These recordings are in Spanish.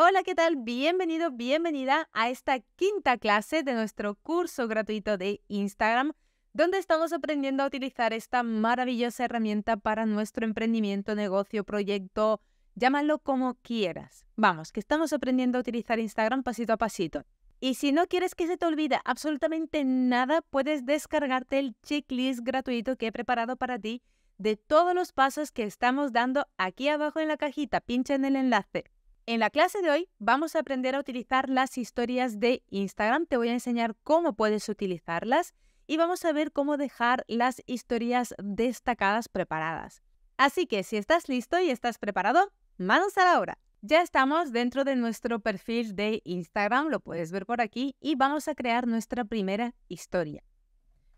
Hola, ¿qué tal? Bienvenido, bienvenida a esta quinta clase de nuestro curso gratuito de Instagram, donde estamos aprendiendo a utilizar esta maravillosa herramienta para nuestro emprendimiento, negocio, proyecto, llámalo como quieras. Vamos, que estamos aprendiendo a utilizar Instagram pasito a pasito. Y si no quieres que se te olvide absolutamente nada, puedes descargarte el checklist gratuito que he preparado para ti de todos los pasos que estamos dando aquí abajo en la cajita. Pincha en el enlace. En la clase de hoy vamos a aprender a utilizar las historias de Instagram. Te voy a enseñar cómo puedes utilizarlas y vamos a ver cómo dejar las historias destacadas preparadas. Así que si estás listo y estás preparado, manos a la obra. Ya estamos dentro de nuestro perfil de Instagram, lo puedes ver por aquí, y vamos a crear nuestra primera historia.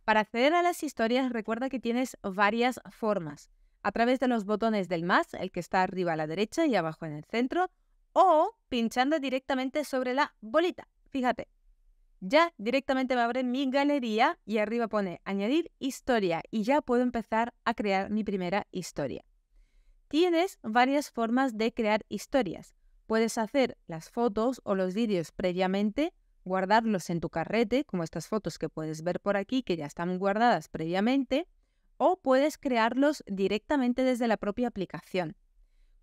Para acceder a las historias, recuerda que tienes varias formas. A través de los botones del más, el que está arriba a la derecha y abajo en el centro, o pinchando directamente sobre la bolita. Fíjate, ya directamente me abre mi galería y arriba pone añadir historia y ya puedo empezar a crear mi primera historia. Tienes varias formas de crear historias. Puedes hacer las fotos o los vídeos previamente, guardarlos en tu carrete, como estas fotos que puedes ver por aquí, que ya están guardadas previamente, o puedes crearlos directamente desde la propia aplicación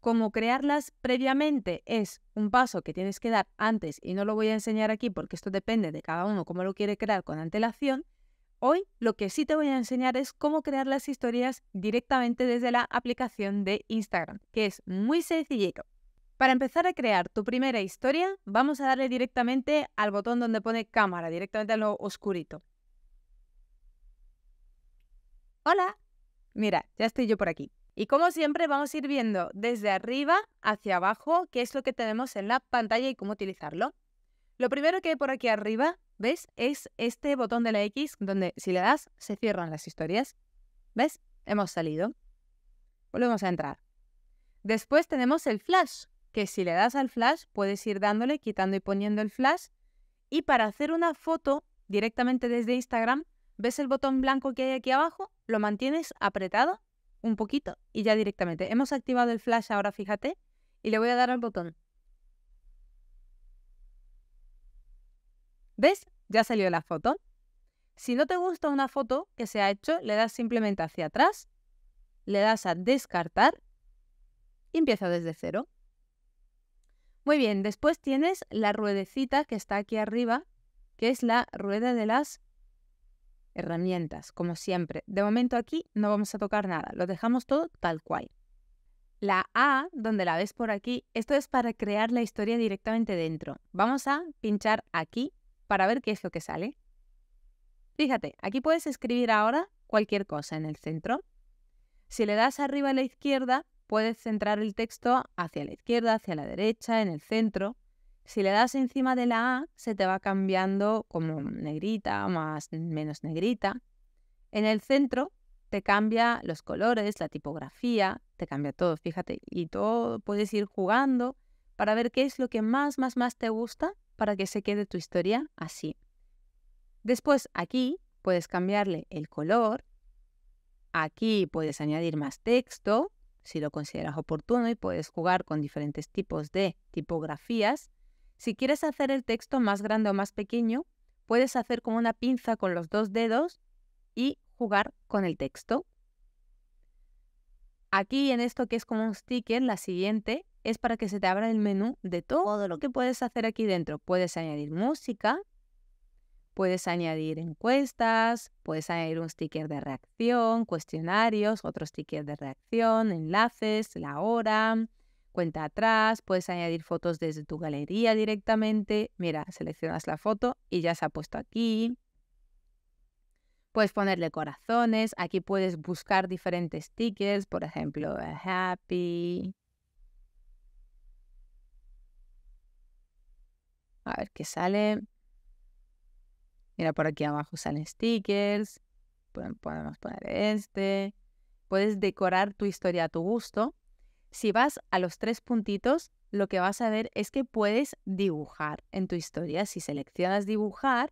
como crearlas previamente es un paso que tienes que dar antes y no lo voy a enseñar aquí porque esto depende de cada uno cómo lo quiere crear con antelación, hoy lo que sí te voy a enseñar es cómo crear las historias directamente desde la aplicación de Instagram, que es muy sencillito. Para empezar a crear tu primera historia, vamos a darle directamente al botón donde pone cámara, directamente a lo oscurito. Hola, mira, ya estoy yo por aquí. Y como siempre vamos a ir viendo desde arriba hacia abajo qué es lo que tenemos en la pantalla y cómo utilizarlo. Lo primero que hay por aquí arriba, ¿ves? Es este botón de la X donde si le das se cierran las historias. ¿Ves? Hemos salido. Volvemos a entrar. Después tenemos el flash, que si le das al flash puedes ir dándole, quitando y poniendo el flash. Y para hacer una foto directamente desde Instagram, ¿ves el botón blanco que hay aquí abajo? Lo mantienes apretado un poquito y ya directamente. Hemos activado el flash ahora, fíjate, y le voy a dar al botón. ¿Ves? Ya salió la foto. Si no te gusta una foto que se ha hecho, le das simplemente hacia atrás, le das a descartar y empieza desde cero. Muy bien, después tienes la ruedecita que está aquí arriba, que es la rueda de las herramientas, como siempre. De momento aquí no vamos a tocar nada, lo dejamos todo tal cual. La A, donde la ves por aquí, esto es para crear la historia directamente dentro. Vamos a pinchar aquí para ver qué es lo que sale. Fíjate, aquí puedes escribir ahora cualquier cosa en el centro. Si le das arriba a la izquierda, puedes centrar el texto hacia la izquierda, hacia la derecha, en el centro. Si le das encima de la A, se te va cambiando como negrita, más, menos negrita. En el centro te cambia los colores, la tipografía, te cambia todo, fíjate. Y todo puedes ir jugando para ver qué es lo que más, más, más te gusta para que se quede tu historia así. Después aquí puedes cambiarle el color, aquí puedes añadir más texto si lo consideras oportuno y puedes jugar con diferentes tipos de tipografías si quieres hacer el texto más grande o más pequeño, puedes hacer como una pinza con los dos dedos y jugar con el texto. Aquí en esto que es como un sticker, la siguiente es para que se te abra el menú de todo lo que puedes hacer aquí dentro. Puedes añadir música, puedes añadir encuestas, puedes añadir un sticker de reacción, cuestionarios, otro sticker de reacción, enlaces, la hora, cuenta atrás, puedes añadir fotos desde tu galería directamente. Mira, seleccionas la foto y ya se ha puesto aquí. Puedes ponerle corazones, aquí puedes buscar diferentes stickers, por ejemplo, eh, happy. A ver qué sale. Mira, por aquí abajo salen stickers. Podemos poner este. Puedes decorar tu historia a tu gusto. Si vas a los tres puntitos, lo que vas a ver es que puedes dibujar en tu historia. Si seleccionas dibujar,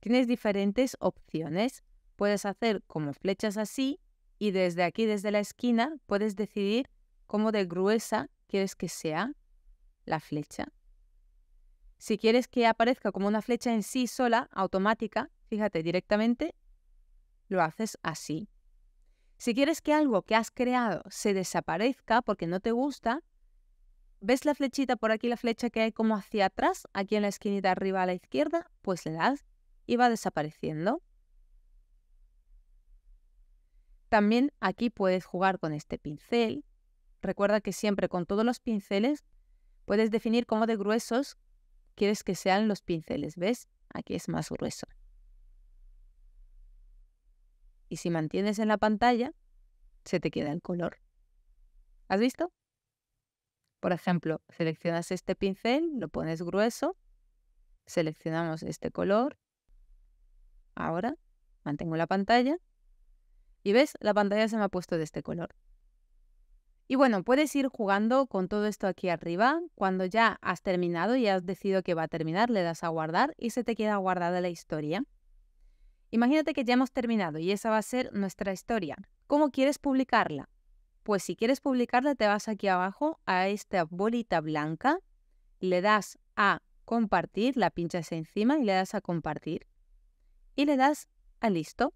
tienes diferentes opciones. Puedes hacer como flechas así y desde aquí, desde la esquina, puedes decidir cómo de gruesa quieres que sea la flecha. Si quieres que aparezca como una flecha en sí sola, automática, fíjate directamente, lo haces así. Si quieres que algo que has creado se desaparezca porque no te gusta, ¿ves la flechita por aquí, la flecha que hay como hacia atrás, aquí en la esquinita arriba a la izquierda? Pues le das y va desapareciendo. También aquí puedes jugar con este pincel. Recuerda que siempre con todos los pinceles puedes definir cómo de gruesos quieres que sean los pinceles. ¿Ves? Aquí es más grueso. Y si mantienes en la pantalla, se te queda el color. ¿Has visto? Por ejemplo, seleccionas este pincel, lo pones grueso, seleccionamos este color. Ahora mantengo la pantalla y ves, la pantalla se me ha puesto de este color. Y bueno, puedes ir jugando con todo esto aquí arriba. Cuando ya has terminado y has decidido que va a terminar, le das a guardar y se te queda guardada la historia. Imagínate que ya hemos terminado y esa va a ser nuestra historia. ¿Cómo quieres publicarla? Pues si quieres publicarla, te vas aquí abajo a esta bolita blanca, le das a compartir, la pinchas encima y le das a compartir. Y le das a listo.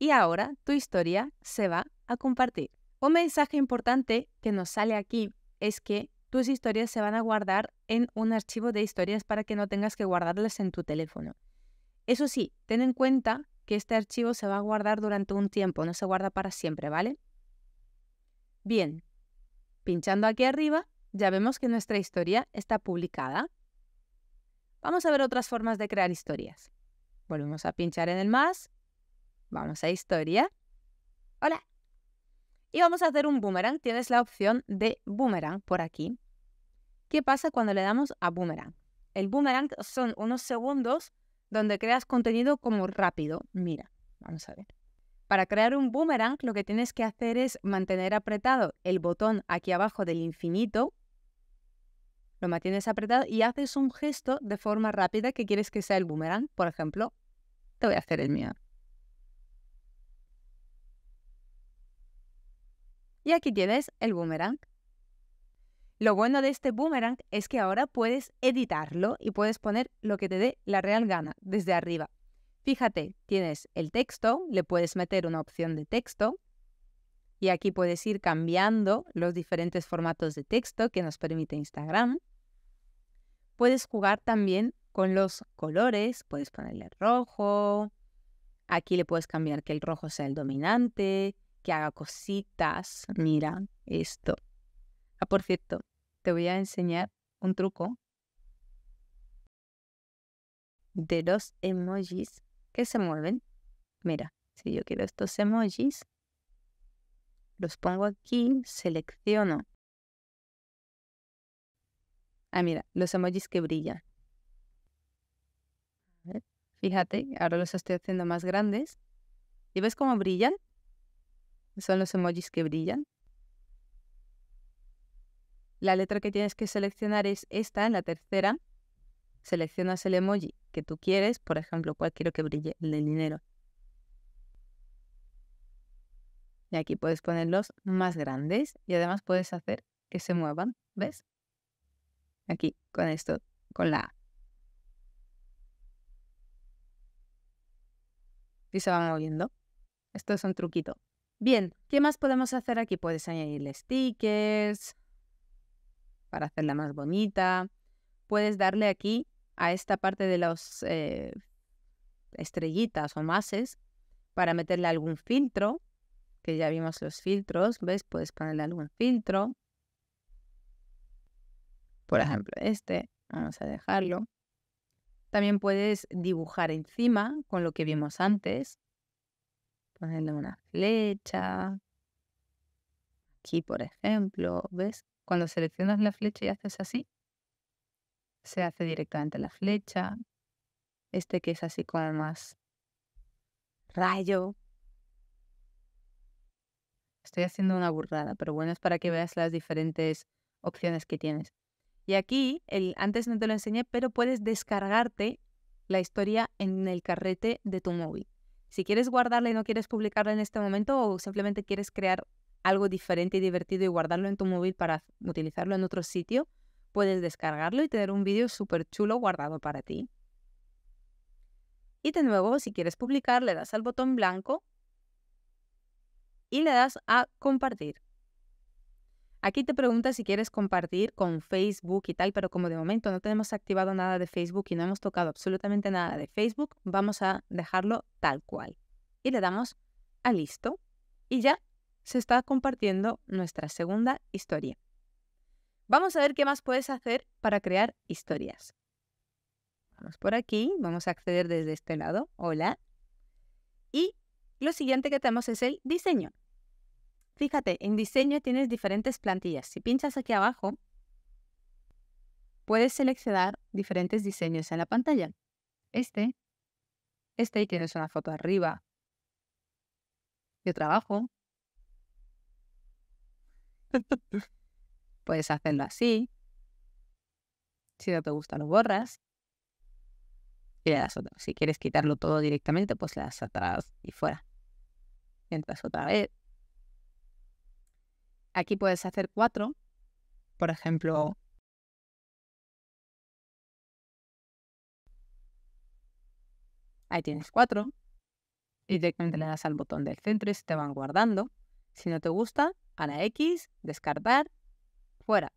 Y ahora tu historia se va a compartir. Un mensaje importante que nos sale aquí es que tus historias se van a guardar en un archivo de historias para que no tengas que guardarlas en tu teléfono. Eso sí, ten en cuenta que este archivo se va a guardar durante un tiempo, no se guarda para siempre, ¿vale? Bien, pinchando aquí arriba, ya vemos que nuestra historia está publicada. Vamos a ver otras formas de crear historias. Volvemos a pinchar en el más, vamos a historia. Hola. Y vamos a hacer un boomerang. Tienes la opción de boomerang por aquí. ¿Qué pasa cuando le damos a boomerang? El boomerang son unos segundos donde creas contenido como rápido. Mira, vamos a ver. Para crear un boomerang lo que tienes que hacer es mantener apretado el botón aquí abajo del infinito, lo mantienes apretado y haces un gesto de forma rápida que quieres que sea el boomerang. Por ejemplo, te voy a hacer el mío. Y aquí tienes el boomerang. Lo bueno de este boomerang es que ahora puedes editarlo y puedes poner lo que te dé la real gana desde arriba. Fíjate, tienes el texto, le puedes meter una opción de texto y aquí puedes ir cambiando los diferentes formatos de texto que nos permite Instagram. Puedes jugar también con los colores, puedes ponerle rojo, aquí le puedes cambiar que el rojo sea el dominante, que haga cositas, mira esto, Ah, por cierto, te voy a enseñar un truco de los emojis que se mueven. Mira, si yo quiero estos emojis, los pongo aquí, selecciono. Ah, mira, los emojis que brillan. fíjate, ahora los estoy haciendo más grandes. ¿Y ves cómo brillan? Son los emojis que brillan la letra que tienes que seleccionar es esta, en la tercera. Seleccionas el emoji que tú quieres, por ejemplo, cualquiera quiero que brille, el dinero. Y aquí puedes ponerlos más grandes y además puedes hacer que se muevan, ¿ves? Aquí, con esto, con la Y se van moviendo. Esto es un truquito. Bien, ¿qué más podemos hacer aquí? Puedes añadirle stickers, para hacerla más bonita. Puedes darle aquí a esta parte de las eh, estrellitas o mases para meterle algún filtro, que ya vimos los filtros, ¿ves? Puedes ponerle algún filtro. Por ejemplo, este, vamos a dejarlo. También puedes dibujar encima con lo que vimos antes. Ponerle una flecha. Aquí, por ejemplo, ¿ves? Cuando seleccionas la flecha y haces así, se hace directamente la flecha. Este que es así con más rayo. Estoy haciendo una burrada, pero bueno, es para que veas las diferentes opciones que tienes. Y aquí, el, antes no te lo enseñé, pero puedes descargarte la historia en el carrete de tu móvil. Si quieres guardarla y no quieres publicarla en este momento o simplemente quieres crear algo diferente y divertido y guardarlo en tu móvil para utilizarlo en otro sitio, puedes descargarlo y tener un vídeo súper chulo guardado para ti. Y de nuevo, si quieres publicar, le das al botón blanco y le das a compartir. Aquí te pregunta si quieres compartir con Facebook y tal, pero como de momento no tenemos activado nada de Facebook y no hemos tocado absolutamente nada de Facebook, vamos a dejarlo tal cual. Y le damos a listo y ya se está compartiendo nuestra segunda historia. Vamos a ver qué más puedes hacer para crear historias. Vamos por aquí, vamos a acceder desde este lado, hola. Y lo siguiente que tenemos es el diseño. Fíjate, en diseño tienes diferentes plantillas. Si pinchas aquí abajo, puedes seleccionar diferentes diseños en la pantalla. Este, este y tienes una foto arriba y trabajo. Puedes hacerlo así. Si no te gusta, lo borras. Y le das otra. Si quieres quitarlo todo directamente, pues le das atrás y fuera. Entras otra vez. Aquí puedes hacer cuatro. Por ejemplo, ahí tienes cuatro. Y directamente le das al botón del centro y se te van guardando. Si no te gusta, a X, descartar, fuera.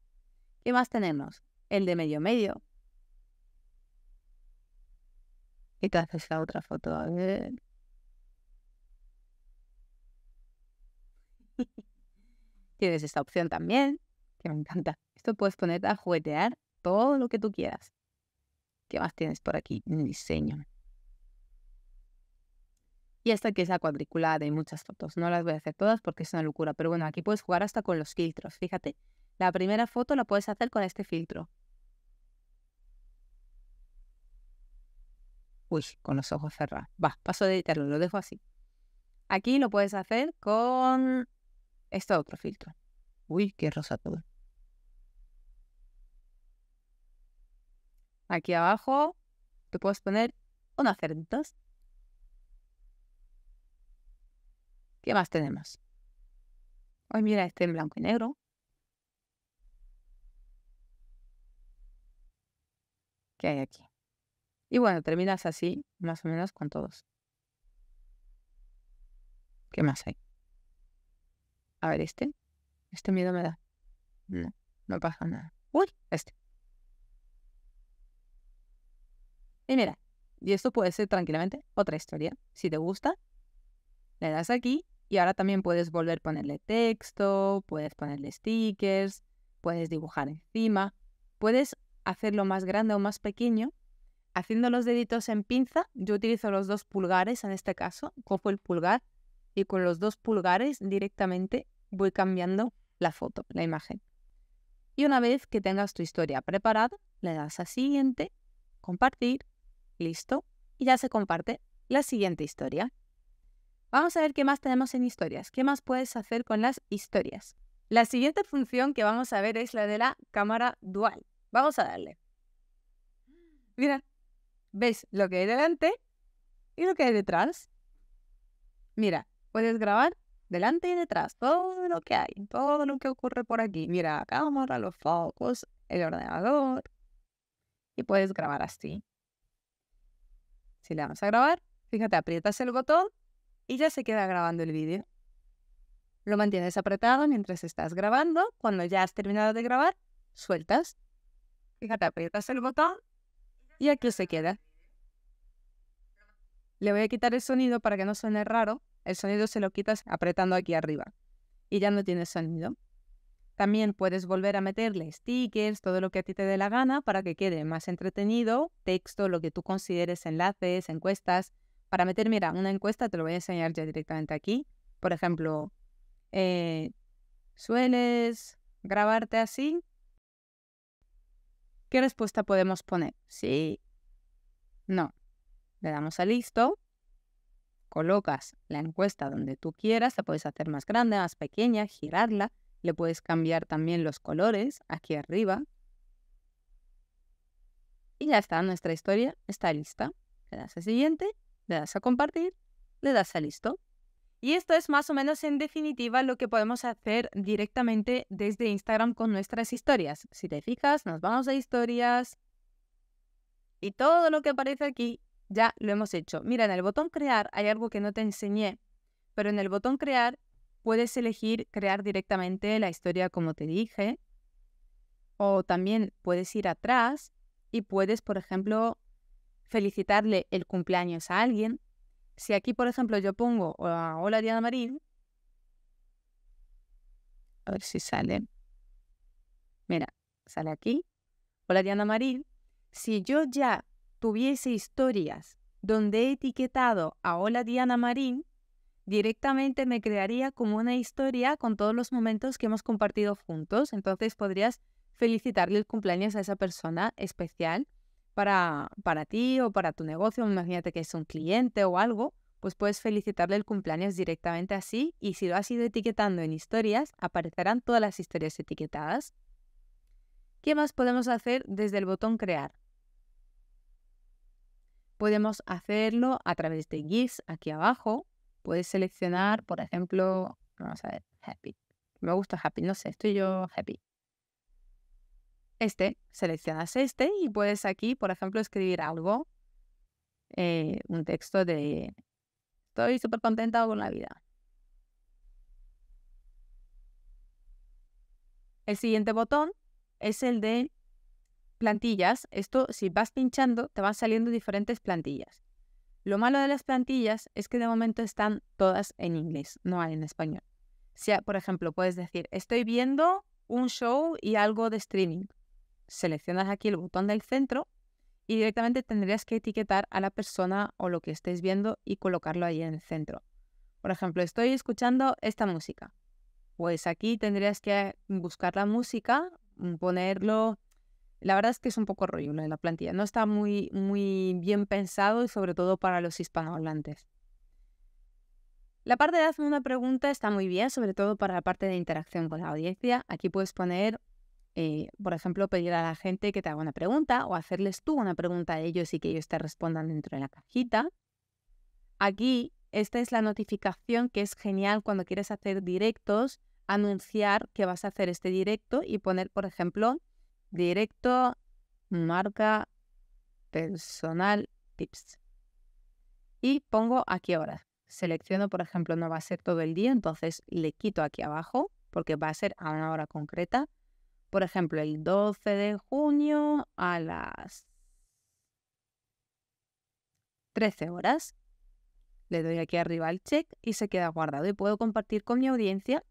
¿Qué más tenemos? El de medio medio. Y te haces la otra foto, a ver. Tienes esta opción también, que me encanta. Esto puedes poner a juguetear todo lo que tú quieras. ¿Qué más tienes por aquí? Diseño. Y esta que es la cuadrícula de muchas fotos. No las voy a hacer todas porque es una locura. Pero bueno, aquí puedes jugar hasta con los filtros. Fíjate, la primera foto la puedes hacer con este filtro. Uy, con los ojos cerrados. Va, paso de editarlo, lo dejo así. Aquí lo puedes hacer con este otro filtro. Uy, qué rosa todo. Aquí abajo te puedes poner unos cerditas ¿Qué más tenemos? Hoy mira, este en blanco y negro. ¿Qué hay aquí? Y bueno, terminas así, más o menos, con todos. ¿Qué más hay? A ver, este. Este miedo me da. No, no pasa nada. Uy, este. Y mira, y esto puede ser tranquilamente otra historia. Si te gusta, le das aquí y ahora también puedes volver a ponerle texto, puedes ponerle stickers, puedes dibujar encima, puedes hacerlo más grande o más pequeño. Haciendo los deditos en pinza, yo utilizo los dos pulgares en este caso, cojo el pulgar y con los dos pulgares directamente voy cambiando la foto, la imagen. Y una vez que tengas tu historia preparada, le das a siguiente, compartir, listo, y ya se comparte la siguiente historia. Vamos a ver qué más tenemos en historias. ¿Qué más puedes hacer con las historias? La siguiente función que vamos a ver es la de la cámara dual. Vamos a darle. Mira, ves lo que hay delante y lo que hay detrás. Mira, puedes grabar delante y detrás todo lo que hay, todo lo que ocurre por aquí. Mira, la cámara, los focos, el ordenador. Y puedes grabar así. Si le vamos a grabar, fíjate, aprietas el botón y ya se queda grabando el vídeo. Lo mantienes apretado mientras estás grabando. Cuando ya has terminado de grabar, sueltas. Fíjate, aprietas el botón y aquí se queda. Le voy a quitar el sonido para que no suene raro. El sonido se lo quitas apretando aquí arriba y ya no tiene sonido. También puedes volver a meterle stickers, todo lo que a ti te dé la gana para que quede más entretenido, texto, lo que tú consideres, enlaces, encuestas, para meter, mira, una encuesta, te lo voy a enseñar ya directamente aquí. Por ejemplo, eh, ¿sueles grabarte así? ¿Qué respuesta podemos poner? Sí, no. Le damos a listo. Colocas la encuesta donde tú quieras. La puedes hacer más grande, más pequeña, girarla. Le puedes cambiar también los colores aquí arriba. Y ya está, nuestra historia está lista. Le das a siguiente le das a compartir, le das a listo. Y esto es más o menos en definitiva lo que podemos hacer directamente desde Instagram con nuestras historias. Si te fijas, nos vamos a historias y todo lo que aparece aquí ya lo hemos hecho. Mira, en el botón crear hay algo que no te enseñé, pero en el botón crear puedes elegir crear directamente la historia como te dije o también puedes ir atrás y puedes, por ejemplo, felicitarle el cumpleaños a alguien. Si aquí, por ejemplo, yo pongo ah, Hola Diana Marín, a ver si sale. Mira, sale aquí. Hola Diana Marín. Si yo ya tuviese historias donde he etiquetado a Hola Diana Marín, directamente me crearía como una historia con todos los momentos que hemos compartido juntos. Entonces podrías felicitarle el cumpleaños a esa persona especial para, ti o para tu negocio, imagínate que es un cliente o algo, pues puedes felicitarle el cumpleaños directamente así y si lo has ido etiquetando en historias, aparecerán todas las historias etiquetadas. ¿Qué más podemos hacer desde el botón crear? Podemos hacerlo a través de GIFs aquí abajo. Puedes seleccionar, por ejemplo, vamos a ver, Happy. Me gusta Happy, no sé, estoy yo Happy este, seleccionas este y puedes aquí, por ejemplo, escribir algo, eh, un texto de estoy súper contenta con la vida. El siguiente botón es el de plantillas. Esto, si vas pinchando, te van saliendo diferentes plantillas. Lo malo de las plantillas es que de momento están todas en inglés, no hay en español. Si, por ejemplo, puedes decir, estoy viendo un show y algo de streaming seleccionas aquí el botón del centro y directamente tendrías que etiquetar a la persona o lo que estés viendo y colocarlo ahí en el centro. Por ejemplo, estoy escuchando esta música. Pues aquí tendrías que buscar la música, mm, ponerlo. La verdad es que es un poco rollo en la plantilla. No está muy, muy bien pensado y sobre todo para los hispanohablantes. La parte de hazme una pregunta está muy bien, sobre todo para la parte de interacción con la audiencia. Aquí puedes poner eh, por ejemplo, pedir a la gente que te haga una pregunta o hacerles tú una pregunta a ellos y que ellos te respondan dentro de la cajita. Aquí, esta es la notificación que es genial cuando quieres hacer directos, anunciar que vas a hacer este directo y poner, por ejemplo, directo marca personal tips. Y pongo aquí hora. Selecciono, por ejemplo, no va a ser todo el día, entonces le quito aquí abajo porque va a ser a una hora concreta por ejemplo, el 12 de junio a las 13 horas. Le doy aquí arriba el check y se queda guardado y puedo compartir con mi audiencia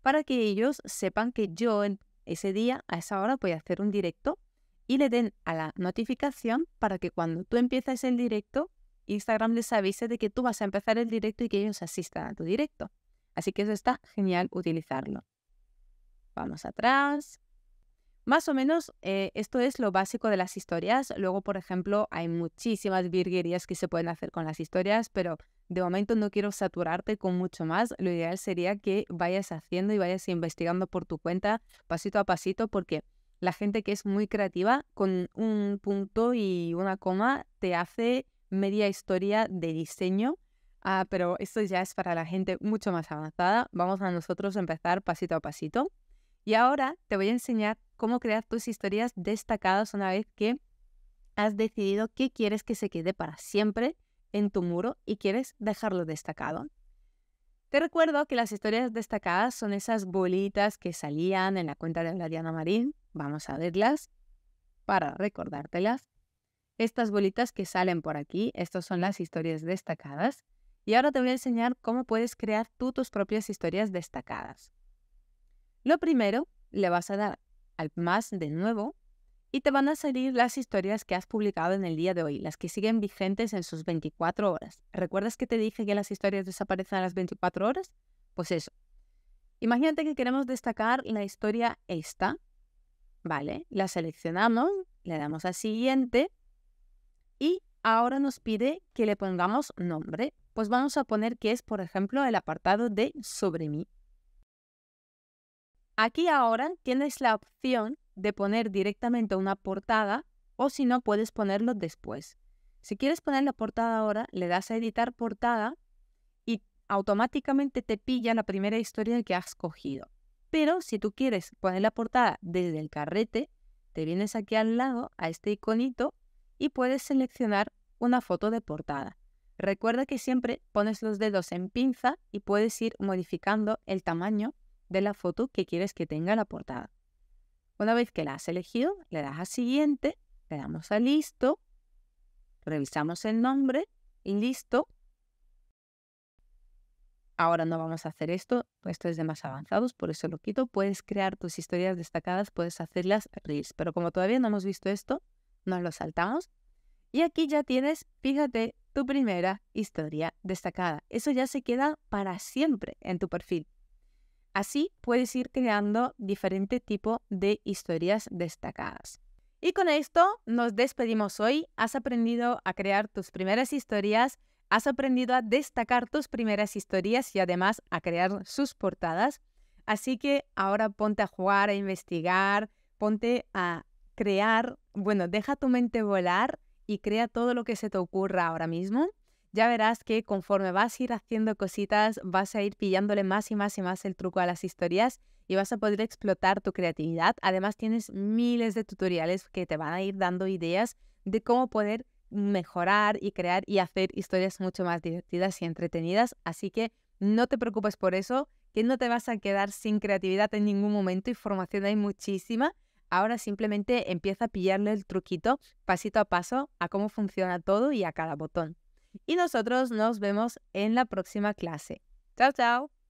para que ellos sepan que yo en ese día, a esa hora, voy a hacer un directo y le den a la notificación para que cuando tú empieces el directo, Instagram les avise de que tú vas a empezar el directo y que ellos asistan a tu directo. Así que eso está genial utilizarlo. Vamos atrás. Más o menos eh, esto es lo básico de las historias. Luego, por ejemplo, hay muchísimas virguerías que se pueden hacer con las historias, pero de momento no quiero saturarte con mucho más. Lo ideal sería que vayas haciendo y vayas investigando por tu cuenta, pasito a pasito, porque la gente que es muy creativa, con un punto y una coma, te hace media historia de diseño. Ah, pero esto ya es para la gente mucho más avanzada. Vamos a nosotros empezar pasito a pasito. Y ahora te voy a enseñar cómo crear tus historias destacadas una vez que has decidido qué quieres que se quede para siempre en tu muro y quieres dejarlo destacado. Te recuerdo que las historias destacadas son esas bolitas que salían en la cuenta de Diana Marín. Vamos a verlas para recordártelas. Estas bolitas que salen por aquí, estas son las historias destacadas. Y ahora te voy a enseñar cómo puedes crear tú tus propias historias destacadas. Lo primero, le vas a dar más de nuevo y te van a salir las historias que has publicado en el día de hoy, las que siguen vigentes en sus 24 horas. ¿Recuerdas que te dije que las historias desaparecen a las 24 horas? Pues eso. Imagínate que queremos destacar la historia esta, ¿vale? La seleccionamos, le damos a siguiente y ahora nos pide que le pongamos nombre. Pues vamos a poner que es, por ejemplo, el apartado de sobre mí. Aquí ahora tienes la opción de poner directamente una portada o si no puedes ponerlo después. Si quieres poner la portada ahora, le das a editar portada y automáticamente te pilla la primera historia que has cogido. Pero si tú quieres poner la portada desde el carrete, te vienes aquí al lado a este iconito y puedes seleccionar una foto de portada. Recuerda que siempre pones los dedos en pinza y puedes ir modificando el tamaño de la foto que quieres que tenga la portada. Una vez que la has elegido, le das a siguiente, le damos a listo, revisamos el nombre y listo. Ahora no vamos a hacer esto, esto es de más avanzados, por eso lo quito. Puedes crear tus historias destacadas, puedes hacerlas reels, pero como todavía no hemos visto esto, nos lo saltamos. Y aquí ya tienes, fíjate, tu primera historia destacada. Eso ya se queda para siempre en tu perfil. Así puedes ir creando diferente tipo de historias destacadas. Y con esto nos despedimos hoy. Has aprendido a crear tus primeras historias, has aprendido a destacar tus primeras historias y además a crear sus portadas. Así que ahora ponte a jugar, a investigar, ponte a crear, bueno, deja tu mente volar y crea todo lo que se te ocurra ahora mismo ya verás que conforme vas a ir haciendo cositas, vas a ir pillándole más y más y más el truco a las historias y vas a poder explotar tu creatividad. Además, tienes miles de tutoriales que te van a ir dando ideas de cómo poder mejorar y crear y hacer historias mucho más divertidas y entretenidas. Así que no te preocupes por eso, que no te vas a quedar sin creatividad en ningún momento. Información hay muchísima. Ahora simplemente empieza a pillarle el truquito pasito a paso a cómo funciona todo y a cada botón y nosotros nos vemos en la próxima clase. Chao, chao.